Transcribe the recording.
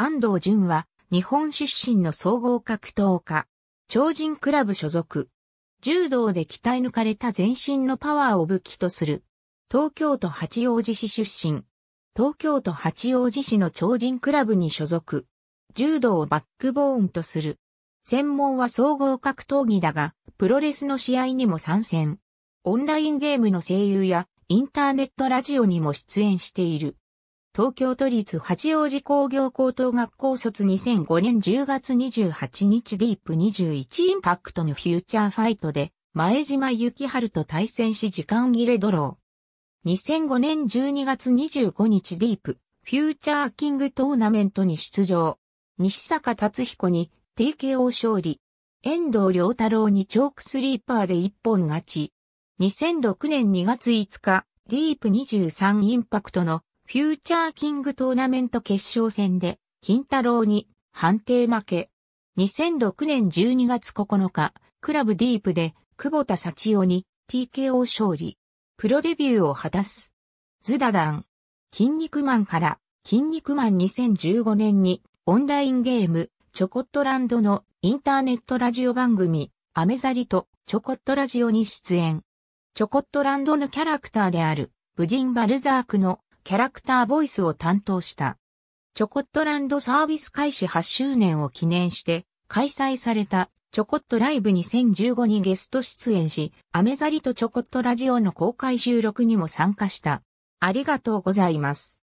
安藤淳は、日本出身の総合格闘家。超人クラブ所属。柔道で鍛え抜かれた全身のパワーを武器とする。東京都八王子市出身。東京都八王子市の超人クラブに所属。柔道をバックボーンとする。専門は総合格闘技だが、プロレスの試合にも参戦。オンラインゲームの声優や、インターネットラジオにも出演している。東京都立八王子工業高等学校卒2005年10月28日ディープ21インパクトのフューチャーファイトで、前島幸春と対戦し時間切れドロー。2005年12月25日ディープ、フューチャーキングトーナメントに出場。西坂達彦に TKO 勝利。遠藤良太郎にチョークスリーパーで一本勝ち。2006年2月5日、ディープ23インパクトのフューチャーキングトーナメント決勝戦で、金太郎に判定負け。2006年12月9日、クラブディープで、久保田幸男に TKO 勝利。プロデビューを果たす。ズダダン。筋肉マンから、筋肉マン2015年に、オンラインゲーム、チョコットランドのインターネットラジオ番組、アメザリとチョコットラジオに出演。チョコットランドのキャラクターである、武人バルザークのキャラクターボイスを担当した。チョコットランドサービス開始8周年を記念して開催されたチョコットライブ2015にゲスト出演し、アメザリとチョコットラジオの公開収録にも参加した。ありがとうございます。